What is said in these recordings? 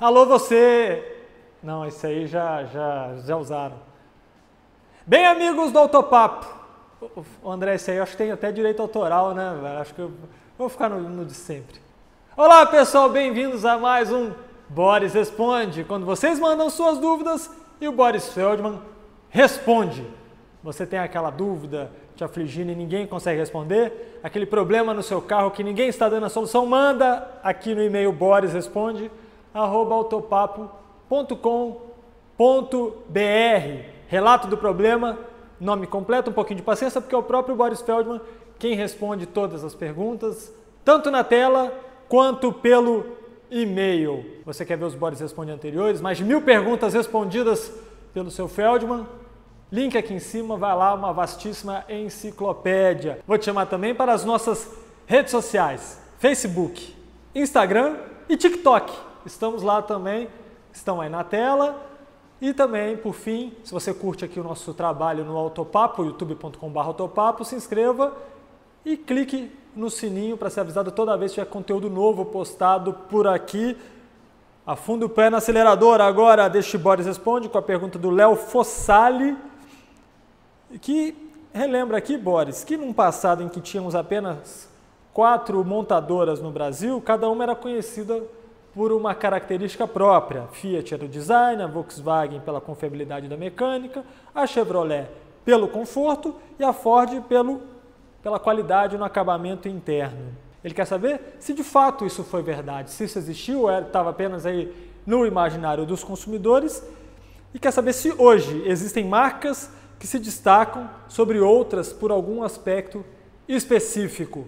Alô você! Não, isso aí já, já, já usaram. Bem, amigos do Autopapo. O André, isso aí eu acho que tem até direito autoral, né? Acho que eu vou ficar no, no de sempre. Olá, pessoal, bem-vindos a mais um Boris Responde. Quando vocês mandam suas dúvidas e o Boris Feldman responde. Você tem aquela dúvida te afligindo e ninguém consegue responder? Aquele problema no seu carro que ninguém está dando a solução? Manda aqui no e-mail Boris Responde autopapo.com.br. Relato do problema, nome completo, um pouquinho de paciência, porque é o próprio Boris Feldman quem responde todas as perguntas, tanto na tela quanto pelo e-mail. Você quer ver os Boris Responde anteriores? Mais de mil perguntas respondidas pelo seu Feldman. Link aqui em cima, vai lá, uma vastíssima enciclopédia. Vou te chamar também para as nossas redes sociais: Facebook, Instagram e TikTok. Estamos lá também, estão aí na tela. E também, por fim, se você curte aqui o nosso trabalho no Autopapo, youtube.com.br autopapo, se inscreva e clique no sininho para ser avisado toda vez que tiver conteúdo novo postado por aqui. Afunda o pé no acelerador agora, deixe Boris responde com a pergunta do Léo Fossali, que relembra aqui, Boris, que num passado em que tínhamos apenas quatro montadoras no Brasil, cada uma era conhecida por uma característica própria. Fiat era é o design, a Volkswagen pela confiabilidade da mecânica, a Chevrolet pelo conforto e a Ford pelo, pela qualidade no acabamento interno. Ele quer saber se de fato isso foi verdade, se isso existiu ou é, estava apenas aí no imaginário dos consumidores e quer saber se hoje existem marcas que se destacam sobre outras por algum aspecto específico.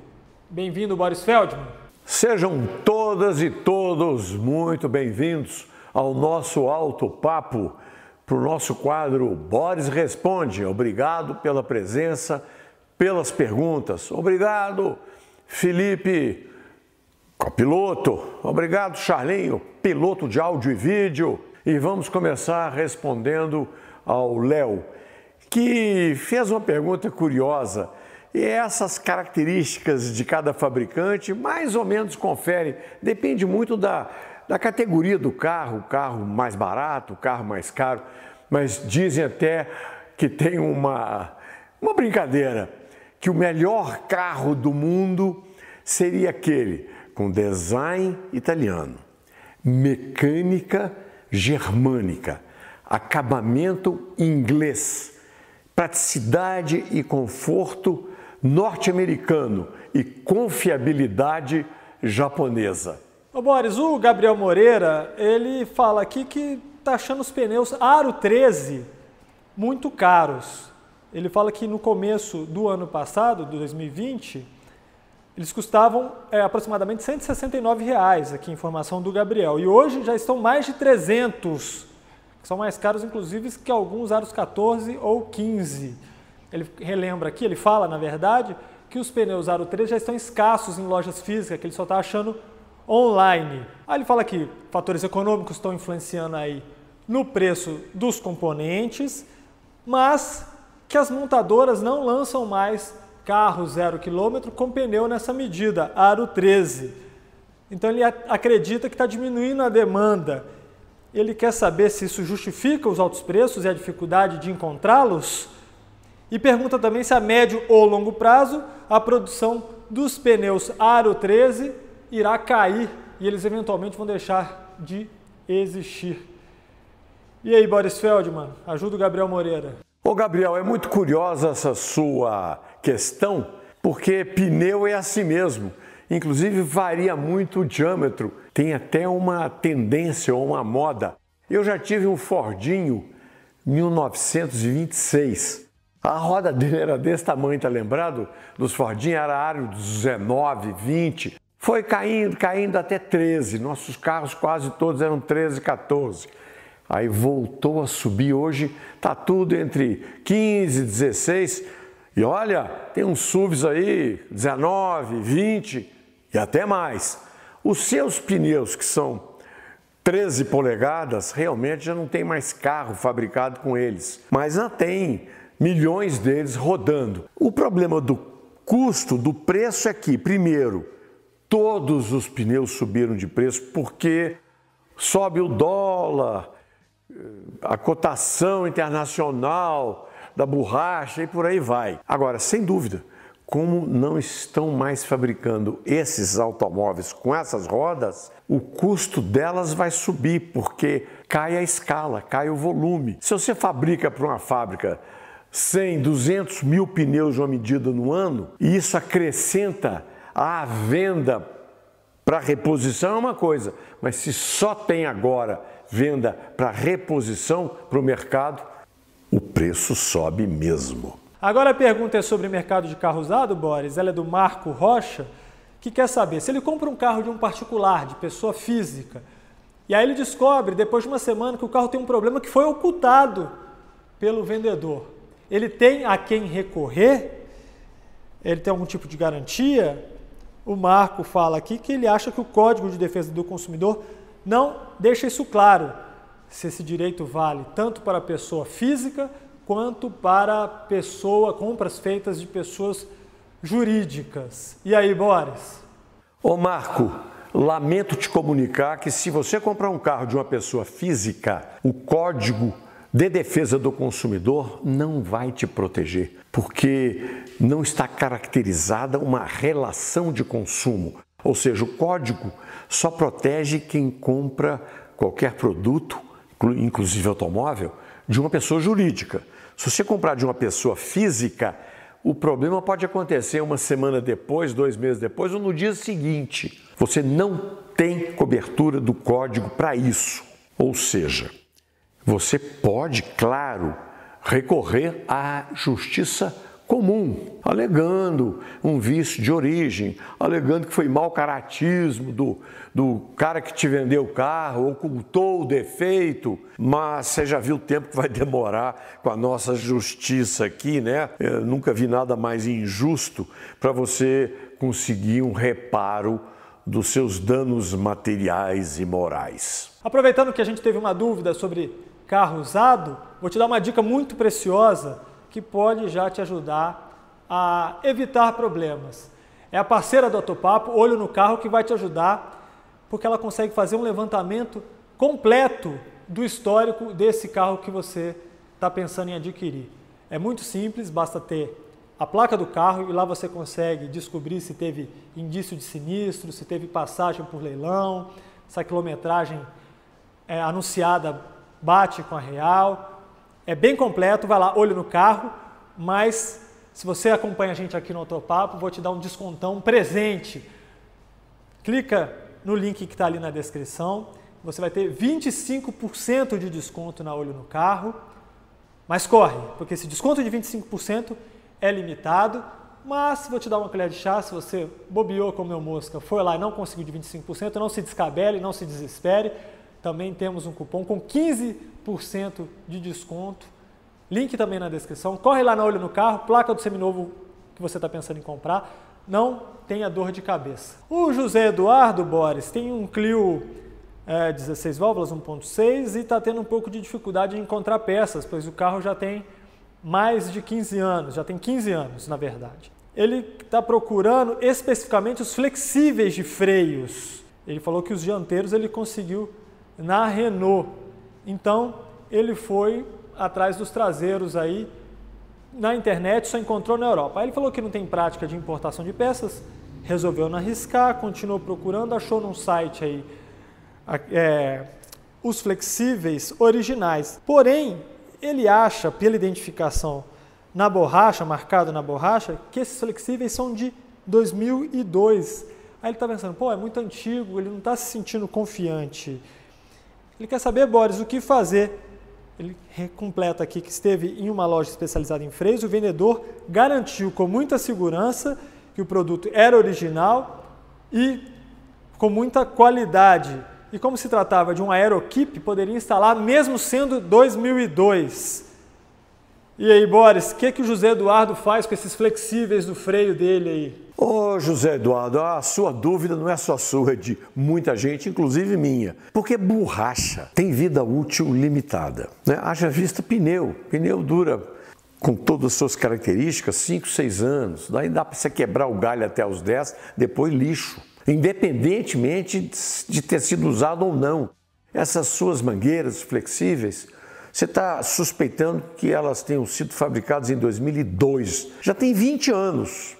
Bem-vindo, Boris Feldman! Sejam todas e todos muito bem-vindos ao nosso Alto Papo, para o nosso quadro Boris Responde. Obrigado pela presença, pelas perguntas. Obrigado, Felipe Copiloto. Obrigado, Charlinho, piloto de áudio e vídeo. E vamos começar respondendo ao Léo, que fez uma pergunta curiosa e essas características de cada fabricante mais ou menos conferem depende muito da, da categoria do carro, carro mais barato, carro mais caro, mas dizem até que tem uma, uma brincadeira, que o melhor carro do mundo seria aquele com design italiano, mecânica germânica, acabamento inglês, praticidade e conforto norte-americano e confiabilidade japonesa. Ô Boris, o Gabriel Moreira, ele fala aqui que tá achando os pneus Aro 13 muito caros. Ele fala que no começo do ano passado, de 2020, eles custavam é, aproximadamente 169 reais, aqui informação do Gabriel. E hoje já estão mais de 300, que são mais caros inclusive que alguns aros 14 ou 15 ele relembra aqui, ele fala, na verdade, que os pneus aro 3 já estão escassos em lojas físicas, que ele só está achando online. Aí ele fala que fatores econômicos estão influenciando aí no preço dos componentes, mas que as montadoras não lançam mais carro zero quilômetro com pneu nessa medida, aro 13. Então ele acredita que está diminuindo a demanda. Ele quer saber se isso justifica os altos preços e a dificuldade de encontrá-los? E pergunta também se a médio ou longo prazo a produção dos pneus Aro 13 irá cair e eles eventualmente vão deixar de existir. E aí, Boris Feldman, ajuda o Gabriel Moreira. Ô Gabriel, é muito curiosa essa sua questão, porque pneu é assim mesmo. Inclusive varia muito o diâmetro, tem até uma tendência ou uma moda. Eu já tive um Fordinho 1926 a roda dele era desse tamanho, tá lembrado? Dos Fordinhos era área 19, 20. Foi caindo, caindo até 13. Nossos carros quase todos eram 13, 14. Aí voltou a subir hoje, tá tudo entre 15, 16. E olha, tem uns SUVs aí, 19, 20 e até mais. Os seus pneus, que são 13 polegadas, realmente já não tem mais carro fabricado com eles. Mas não tem milhões deles rodando. O problema do custo, do preço é que, primeiro, todos os pneus subiram de preço porque sobe o dólar, a cotação internacional da borracha e por aí vai. Agora, sem dúvida, como não estão mais fabricando esses automóveis com essas rodas, o custo delas vai subir porque cai a escala, cai o volume. Se você fabrica para uma fábrica 100, 200 mil pneus uma medida no ano, e isso acrescenta a venda para reposição é uma coisa, mas se só tem agora venda para reposição para o mercado, o preço sobe mesmo. Agora a pergunta é sobre o mercado de carro usado, Boris. Ela é do Marco Rocha, que quer saber se ele compra um carro de um particular, de pessoa física, e aí ele descobre, depois de uma semana, que o carro tem um problema que foi ocultado pelo vendedor ele tem a quem recorrer, ele tem algum tipo de garantia. O Marco fala aqui que ele acha que o Código de Defesa do Consumidor não deixa isso claro, se esse direito vale tanto para a pessoa física quanto para pessoa, compras feitas de pessoas jurídicas. E aí, Boris? Ô Marco, lamento te comunicar que se você comprar um carro de uma pessoa física, o código de defesa do consumidor não vai te proteger, porque não está caracterizada uma relação de consumo. Ou seja, o código só protege quem compra qualquer produto, inclusive automóvel, de uma pessoa jurídica. Se você comprar de uma pessoa física, o problema pode acontecer uma semana depois, dois meses depois ou no dia seguinte. Você não tem cobertura do código para isso. Ou seja, você pode, claro, recorrer à justiça comum, alegando um vício de origem, alegando que foi mau caratismo do, do cara que te vendeu o carro, ocultou o defeito, mas você já viu o tempo que vai demorar com a nossa justiça aqui, né? Eu nunca vi nada mais injusto para você conseguir um reparo dos seus danos materiais e morais. Aproveitando que a gente teve uma dúvida sobre carro usado, vou te dar uma dica muito preciosa que pode já te ajudar a evitar problemas. É a parceira do Autopapo, Olho no Carro, que vai te ajudar, porque ela consegue fazer um levantamento completo do histórico desse carro que você está pensando em adquirir. É muito simples, basta ter a placa do carro e lá você consegue descobrir se teve indício de sinistro, se teve passagem por leilão, se a quilometragem é anunciada bate com a real. É bem completo, vai lá, olho no carro, mas se você acompanha a gente aqui no Autopapo, vou te dar um descontão presente. Clica no link que está ali na descrição, você vai ter 25% de desconto na Olho no Carro. Mas corre, porque esse desconto de 25% é limitado. Mas vou te dar uma colher de chá, se você bobeou como meu mosca, foi lá e não conseguiu de 25%, não se descabele, não se desespere também temos um cupom com 15% de desconto. Link também na descrição. Corre lá na Olho no Carro, placa do seminovo que você está pensando em comprar. Não tenha dor de cabeça. O José Eduardo Boris tem um Clio é, 16 válvulas 1.6 e está tendo um pouco de dificuldade em encontrar peças, pois o carro já tem mais de 15 anos, já tem 15 anos na verdade. Ele está procurando especificamente os flexíveis de freios. Ele falou que os dianteiros ele conseguiu na Renault. Então, ele foi atrás dos traseiros aí na internet, só encontrou na Europa. Aí ele falou que não tem prática de importação de peças, resolveu não arriscar, continuou procurando, achou num site aí é, os flexíveis originais. Porém, ele acha, pela identificação na borracha, marcado na borracha, que esses flexíveis são de 2002. Aí ele está pensando, pô, é muito antigo, ele não está se sentindo confiante ele quer saber, Boris, o que fazer. Ele completa aqui que esteve em uma loja especializada em freios. O vendedor garantiu com muita segurança que o produto era original e com muita qualidade. E como se tratava de um aeroquipe, poderia instalar mesmo sendo 2002. E aí, Boris, o que, que o José Eduardo faz com esses flexíveis do freio dele aí? Ô, José Eduardo, a sua dúvida não é só sua, é de muita gente, inclusive minha. Porque borracha tem vida útil limitada. Né? Haja vista pneu. Pneu dura com todas as suas características, 5, 6 anos. Daí dá para você quebrar o galho até os 10, depois lixo. Independentemente de ter sido usado ou não. Essas suas mangueiras flexíveis você está suspeitando que elas tenham sido fabricadas em 2002. Já tem 20 anos.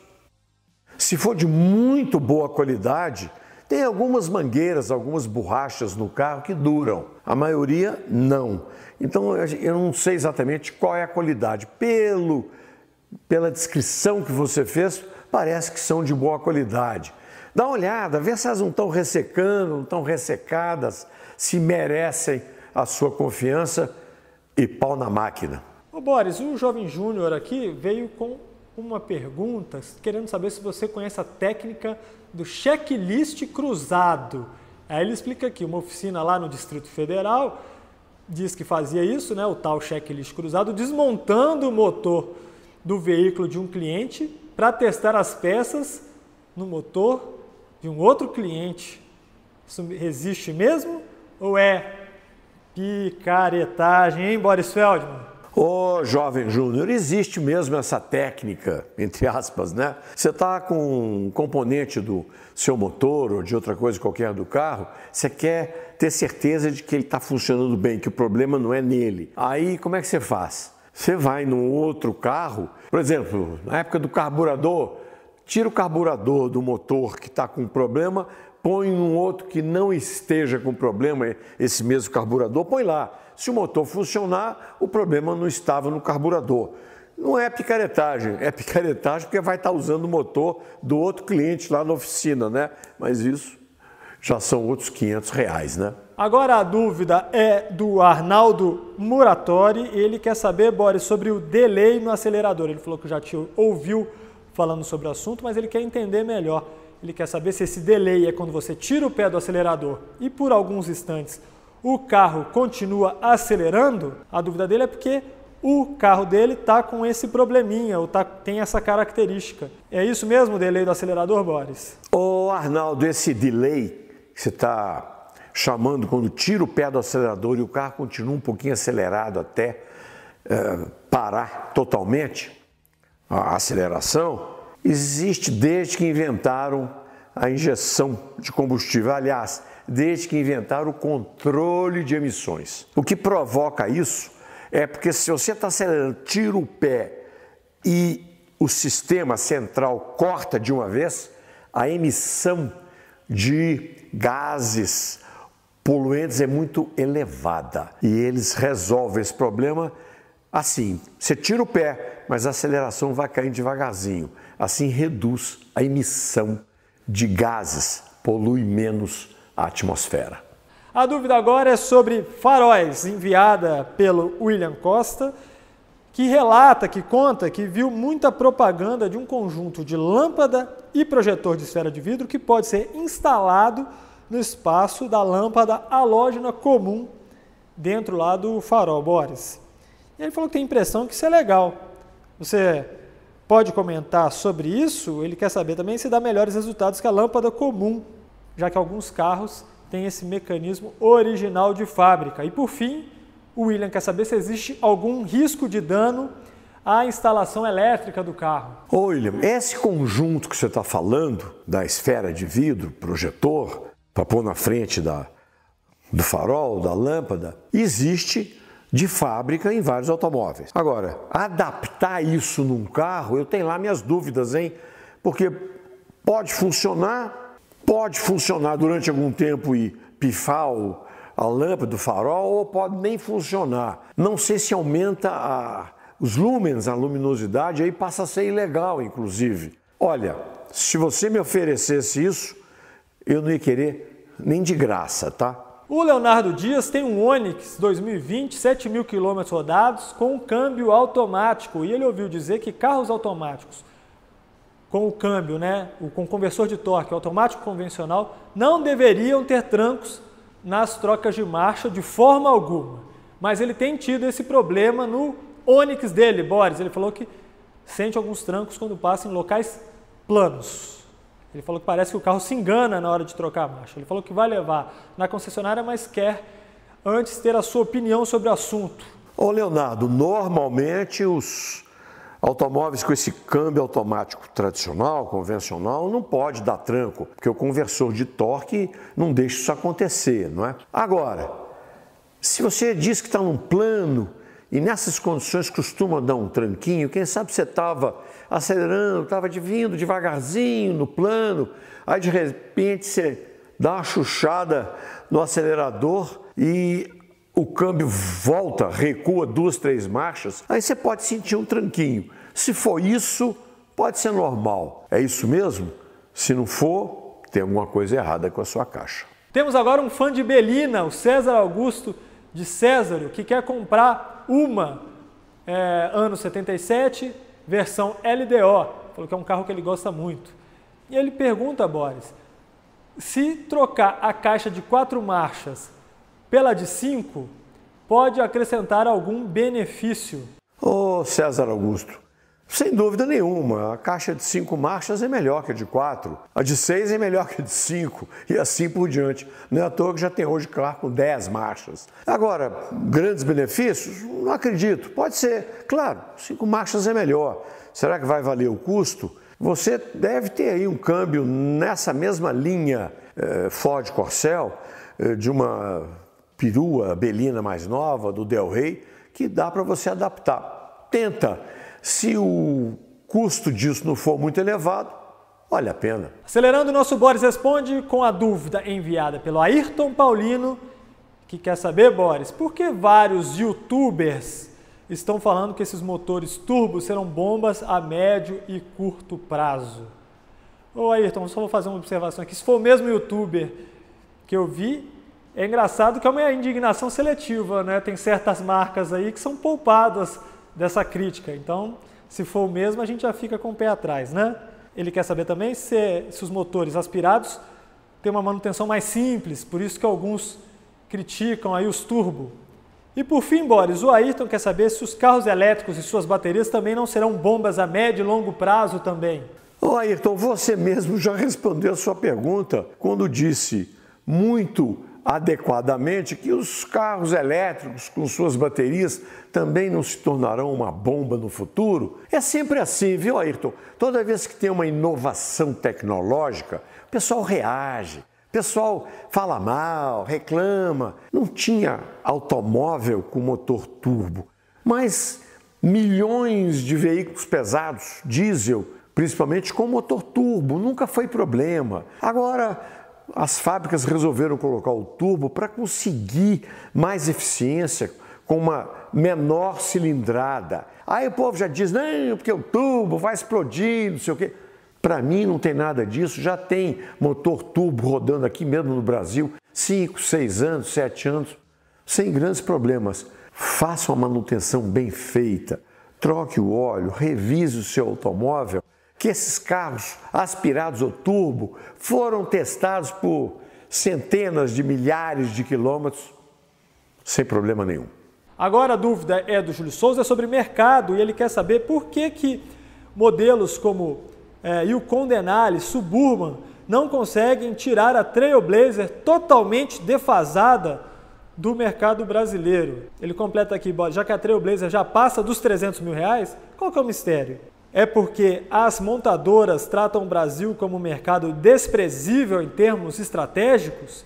Se for de muito boa qualidade, tem algumas mangueiras, algumas borrachas no carro que duram. A maioria não. Então eu não sei exatamente qual é a qualidade. Pelo pela descrição que você fez, parece que são de boa qualidade. Dá uma olhada, vê se elas não estão ressecando, não estão ressecadas, se merecem a sua confiança e pau na máquina. Ô Boris, o jovem júnior aqui veio com uma pergunta, querendo saber se você conhece a técnica do checklist cruzado. Aí ele explica aqui, uma oficina lá no Distrito Federal diz que fazia isso, né, o tal checklist cruzado, desmontando o motor do veículo de um cliente para testar as peças no motor de um outro cliente. Isso existe mesmo ou é Picaretagem, hein, Boris Feldman? Ô, jovem Júnior, existe mesmo essa técnica, entre aspas, né? Você está com um componente do seu motor ou de outra coisa qualquer do carro, você quer ter certeza de que ele está funcionando bem, que o problema não é nele. Aí, como é que você faz? Você vai num outro carro, por exemplo, na época do carburador, tira o carburador do motor que está com problema, põe num outro que não esteja com problema esse mesmo carburador, põe lá. Se o motor funcionar, o problema não estava no carburador. Não é picaretagem, é picaretagem porque vai estar usando o motor do outro cliente lá na oficina, né? Mas isso já são outros 500 reais, né? Agora a dúvida é do Arnaldo Muratori. Ele quer saber, Boris, sobre o delay no acelerador. Ele falou que já te ouviu falando sobre o assunto, mas ele quer entender melhor. Ele quer saber se esse delay é quando você tira o pé do acelerador e por alguns instantes o carro continua acelerando. A dúvida dele é porque o carro dele está com esse probleminha, ou tá, tem essa característica. É isso mesmo o delay do acelerador, Boris? Ô Arnaldo, esse delay que você está chamando quando tira o pé do acelerador e o carro continua um pouquinho acelerado até eh, parar totalmente a aceleração, existe desde que inventaram a injeção de combustível, aliás, desde que inventaram o controle de emissões. O que provoca isso é porque se você está acelerando, tira o pé e o sistema central corta de uma vez, a emissão de gases poluentes é muito elevada e eles resolvem esse problema assim. Você tira o pé, mas a aceleração vai caindo devagarzinho. Assim, reduz a emissão de gases, polui menos a atmosfera. A dúvida agora é sobre faróis, enviada pelo William Costa, que relata, que conta, que viu muita propaganda de um conjunto de lâmpada e projetor de esfera de vidro que pode ser instalado no espaço da lâmpada halógena comum dentro lá do farol Boris. E ele falou que tem a impressão que isso é legal. Você pode comentar sobre isso, ele quer saber também se dá melhores resultados que a lâmpada comum, já que alguns carros têm esse mecanismo original de fábrica. E por fim, o William quer saber se existe algum risco de dano à instalação elétrica do carro. Ô William, esse conjunto que você está falando, da esfera de vidro, projetor, para pôr na frente da, do farol, da lâmpada, existe de fábrica em vários automóveis. Agora, adaptar isso num carro, eu tenho lá minhas dúvidas, hein? Porque pode funcionar, pode funcionar durante algum tempo e pifar a lâmpada do farol, ou pode nem funcionar. Não sei se aumenta a, os lumens, a luminosidade, aí passa a ser ilegal, inclusive. Olha, se você me oferecesse isso, eu não ia querer nem de graça, tá? O Leonardo Dias tem um Onix 2020, 7 mil quilômetros rodados, com um câmbio automático. E ele ouviu dizer que carros automáticos com o câmbio, né, com o conversor de torque automático convencional, não deveriam ter trancos nas trocas de marcha de forma alguma. Mas ele tem tido esse problema no Onix dele, Boris. Ele falou que sente alguns trancos quando passa em locais planos. Ele falou que parece que o carro se engana na hora de trocar a marcha. Ele falou que vai levar na concessionária, mas quer antes ter a sua opinião sobre o assunto. Ô Leonardo, normalmente os automóveis com esse câmbio automático tradicional, convencional, não pode dar tranco, porque o conversor de torque não deixa isso acontecer, não é? Agora, se você diz que está num plano, e nessas condições costuma dar um tranquinho. Quem sabe você estava acelerando, estava vindo devagarzinho no plano, aí de repente você dá uma chuchada no acelerador e o câmbio volta, recua duas, três marchas. Aí você pode sentir um tranquinho. Se for isso, pode ser normal. É isso mesmo? Se não for, tem alguma coisa errada com a sua caixa. Temos agora um fã de Belina, o César Augusto de César, que quer comprar uma é, ano 77, versão LDO, falou que é um carro que ele gosta muito. E ele pergunta a Boris, se trocar a caixa de quatro marchas pela de cinco, pode acrescentar algum benefício? Ô César Augusto, sem dúvida nenhuma, a caixa de cinco marchas é melhor que a de quatro, a de seis é melhor que a de cinco e assim por diante. Não é à toa que já tem hoje carro com dez marchas. Agora, grandes benefícios? Não acredito. Pode ser, claro, cinco marchas é melhor. Será que vai valer o custo? Você deve ter aí um câmbio nessa mesma linha eh, Ford Corcel eh, de uma perua Belina mais nova do Del Rey que dá para você adaptar. Tenta se o custo disso não for muito elevado, vale a pena. Acelerando, o nosso Boris responde com a dúvida enviada pelo Ayrton Paulino, que quer saber, Boris, por que vários youtubers estão falando que esses motores turbo serão bombas a médio e curto prazo? Ô Ayrton, só vou fazer uma observação aqui. Se for o mesmo youtuber que eu vi, é engraçado que é uma indignação seletiva, né? Tem certas marcas aí que são poupadas dessa crítica. Então, se for o mesmo, a gente já fica com o pé atrás, né? Ele quer saber também se, se os motores aspirados têm uma manutenção mais simples, por isso que alguns criticam aí os turbo. E por fim, Boris, o Ayrton quer saber se os carros elétricos e suas baterias também não serão bombas a médio e longo prazo também. Ô Ayrton, você mesmo já respondeu a sua pergunta quando disse muito adequadamente que os carros elétricos com suas baterias também não se tornarão uma bomba no futuro? É sempre assim, viu, Ayrton? Toda vez que tem uma inovação tecnológica, o pessoal reage, o pessoal fala mal, reclama. Não tinha automóvel com motor turbo, mas milhões de veículos pesados, diesel, principalmente com motor turbo, nunca foi problema. Agora, as fábricas resolveram colocar o turbo para conseguir mais eficiência com uma menor cilindrada. Aí o povo já diz, não, porque o turbo vai explodir, não sei o quê. Para mim não tem nada disso, já tem motor turbo rodando aqui mesmo no Brasil, 5, 6 anos, 7 anos, sem grandes problemas. Faça uma manutenção bem feita, troque o óleo, revise o seu automóvel que esses carros aspirados ou turbo foram testados por centenas de milhares de quilômetros sem problema nenhum. Agora a dúvida é do Júlio Souza sobre mercado e ele quer saber por que, que modelos como é, eh, e o Condenale, Suburban, não conseguem tirar a Trailblazer totalmente defasada do mercado brasileiro. Ele completa aqui, já que a Trailblazer já passa dos 300 mil reais, qual que é o mistério? é porque as montadoras tratam o Brasil como um mercado desprezível em termos estratégicos?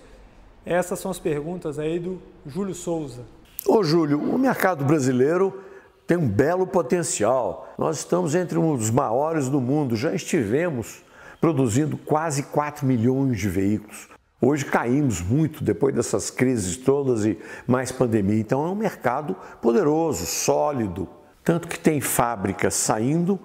Essas são as perguntas aí do Júlio Souza. Ô Júlio, o mercado brasileiro tem um belo potencial. Nós estamos entre um dos maiores do mundo, já estivemos produzindo quase 4 milhões de veículos. Hoje caímos muito depois dessas crises todas e mais pandemia. Então é um mercado poderoso, sólido, tanto que tem fábricas saindo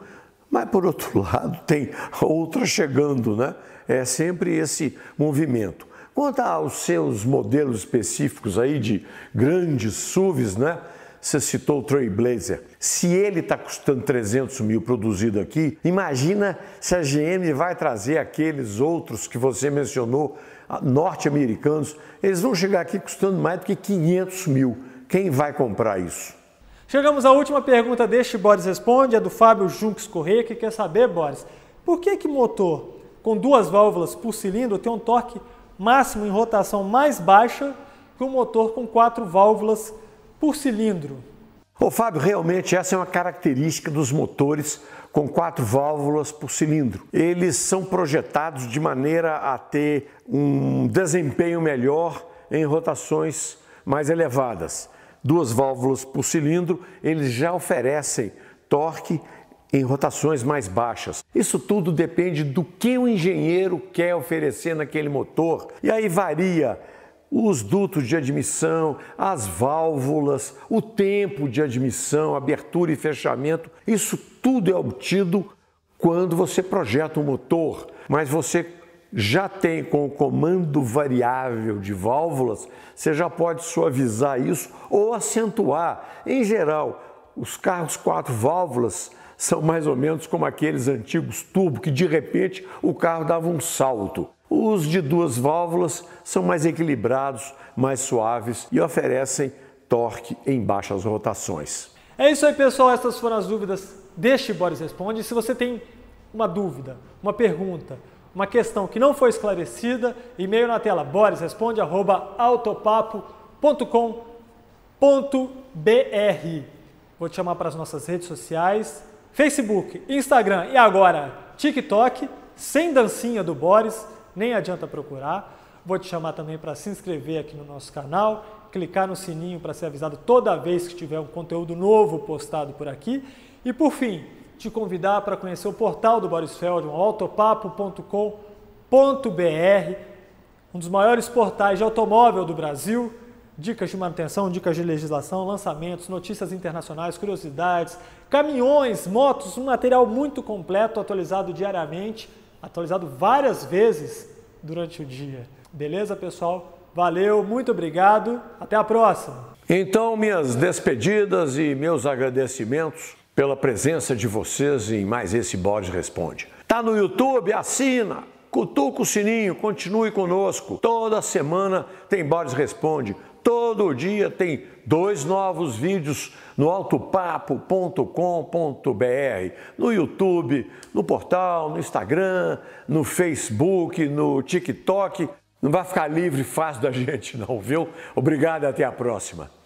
mas, por outro lado, tem outra chegando, né? É sempre esse movimento. Quanto aos seus modelos específicos aí de grandes SUVs, né? Você citou o Trailblazer. Se ele está custando 300 mil produzido aqui, imagina se a GM vai trazer aqueles outros que você mencionou, ah, norte-americanos. Eles vão chegar aqui custando mais do que 500 mil. Quem vai comprar isso? Chegamos à última pergunta deste Boris Responde, é do Fábio Junques Correia, que quer saber, Boris, por que que motor com duas válvulas por cilindro tem um torque máximo em rotação mais baixa que um motor com quatro válvulas por cilindro? Ô, Fábio, realmente essa é uma característica dos motores com quatro válvulas por cilindro. Eles são projetados de maneira a ter um desempenho melhor em rotações mais elevadas duas válvulas por cilindro, eles já oferecem torque em rotações mais baixas. Isso tudo depende do que o engenheiro quer oferecer naquele motor. E aí varia os dutos de admissão, as válvulas, o tempo de admissão, abertura e fechamento. Isso tudo é obtido quando você projeta um motor, mas você já tem com o comando variável de válvulas, você já pode suavizar isso ou acentuar. Em geral, os carros quatro válvulas são mais ou menos como aqueles antigos turbo que de repente o carro dava um salto. Os de duas válvulas são mais equilibrados, mais suaves e oferecem torque em baixas rotações. É isso aí, pessoal. Essas foram as dúvidas deste Boris Responde. Se você tem uma dúvida, uma pergunta, uma questão que não foi esclarecida, e-mail na tela autopapo.com.br. Vou te chamar para as nossas redes sociais, Facebook, Instagram e agora TikTok, sem dancinha do Boris, nem adianta procurar. Vou te chamar também para se inscrever aqui no nosso canal, clicar no sininho para ser avisado toda vez que tiver um conteúdo novo postado por aqui. E por fim, te convidar para conhecer o portal do Boris Feldman, autopapo.com.br, um dos maiores portais de automóvel do Brasil. Dicas de manutenção, dicas de legislação, lançamentos, notícias internacionais, curiosidades, caminhões, motos, um material muito completo, atualizado diariamente, atualizado várias vezes durante o dia. Beleza, pessoal? Valeu, muito obrigado. Até a próxima. Então, minhas despedidas e meus agradecimentos pela presença de vocês em mais esse Boris Responde. Tá no YouTube? Assina! Cutuca o sininho, continue conosco. Toda semana tem Bodes Responde. Todo dia tem dois novos vídeos no altopapo.com.br, no YouTube, no portal, no Instagram, no Facebook, no TikTok. Não vai ficar livre fácil da gente, não, viu? Obrigado e até a próxima.